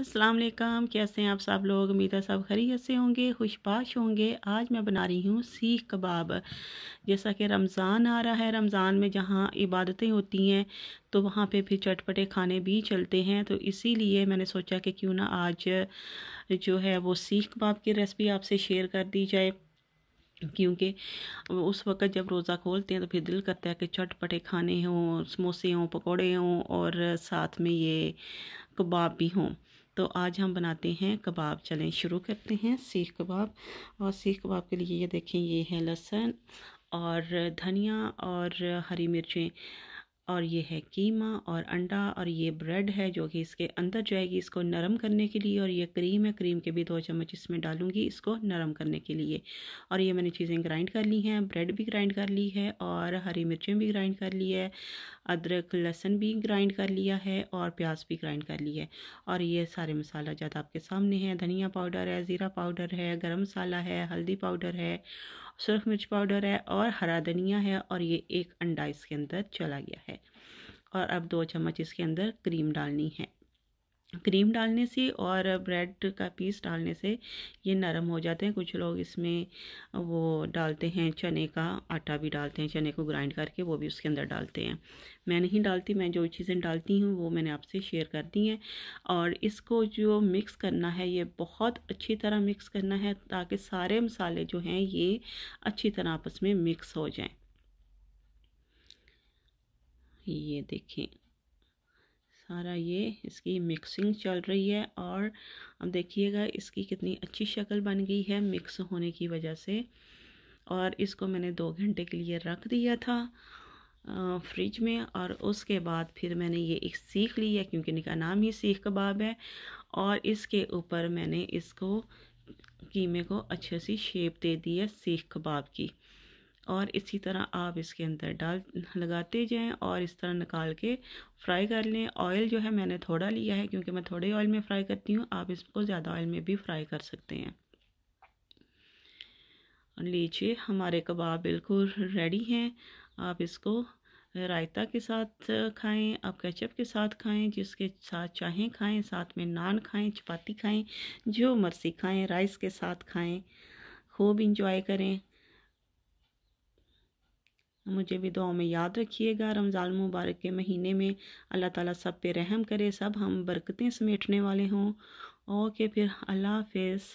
अस्सलाम वालेकुम कैसे हैं आप सब लोग उम्मीद है सब खरीत से होंगे खुशपाश होंगे आज मैं बना रही हूँ सीख कबाब जैसा कि रमज़ान आ रहा है रमज़ान में जहाँ इबादतें होती हैं तो वहाँ पे फिर चटपटे खाने भी चलते हैं तो इसीलिए मैंने सोचा कि क्यों ना आज जो है वो सीख कबाब की रेसिपी आपसे शेयर कर दी जाए क्योंकि उस वक्त जब रोज़ा खोलते हैं तो फिर दिल करता है कि चटपटे खाने हों समोसे हों पकौड़े हों और साथ में ये कबाब भी हों तो आज हम बनाते हैं कबाब चलें शुरू करते हैं सीख कबाब और सीख कबाब के लिए ये देखें ये है लहसुन और धनिया और हरी मिर्चें और ये है कीमा और अंडा और ये ब्रेड है जो कि इसके अंदर जाएगी इसको नरम करने के लिए और ये क्रीम है क्रीम के भी दो चम्मच इसमें डालूंगी इसको नरम करने के लिए और ये मैंने चीज़ें ग्राइंड कर ली हैं ब्रेड भी ग्राइंड कर ली है और हरी मिर्चें भी ग्राइंड कर ली है अदरक लहसन भी ग्राइंड कर लिया है और प्याज भी ग्राइंड कर लिया है और ये सारे मसाला ज़्यादा आपके सामने है धनिया पाउडर है ज़ीरा पाउडर है गर्म मसाला है हल्दी पाउडर है सुरख मिर्च पाउडर है और हरा धनिया है और ये एक अंडा इसके अंदर चला गया है और अब दो चम्मच इसके अंदर क्रीम डालनी है क्रीम डालने से और ब्रेड का पीस डालने से ये नरम हो जाते हैं कुछ लोग इसमें वो डालते हैं चने का आटा भी डालते हैं चने को ग्राइंड करके वो भी उसके अंदर डालते हैं मैं नहीं डालती मैं जो चीज़ें डालती हूँ वो मैंने आपसे शेयर कर दी हैं और इसको जो मिक्स करना है ये बहुत अच्छी तरह मिक्स करना है ताकि सारे मसाले जो हैं ये अच्छी तरह आपस में मिक्स हो जाएँ ये देखें सारा ये इसकी मिक्सिंग चल रही है और अब देखिएगा इसकी कितनी अच्छी शक्ल बन गई है मिक्स होने की वजह से और इसको मैंने दो घंटे के लिए रख दिया था फ्रिज में और उसके बाद फिर मैंने ये एक सीख ली है क्योंकि इनका नाम ही सीख कबाब है और इसके ऊपर मैंने इसको कीमे को अच्छे सी शेप दे दी है सीख कबाब की और इसी तरह आप इसके अंदर डाल लगाते जाएं और इस तरह निकाल के फ्राई कर लें ऑयल जो है मैंने थोड़ा लिया है क्योंकि मैं थोड़े ऑयल में फ्राई करती हूँ आप इसको ज़्यादा ऑयल में भी फ्राई कर सकते हैं लीजिए हमारे कबाब बिल्कुल रेडी हैं आप इसको रायता के साथ खाएं आप कैचअप के साथ खाएं जिसके साथ चाहें खाएं साथ में नान खाएं चपाती खाएं जो मर्ज़ी खाएं राइस के साथ खाएं खूब इंजॉय करें मुझे भी दुआ में याद रखिएगा रमज़ान मुबारक के महीने में अल्लाह ताला सब पे रहम करे सब हम बरकतें समेटने वाले हों ओके फिर अल्लाह हाफिज़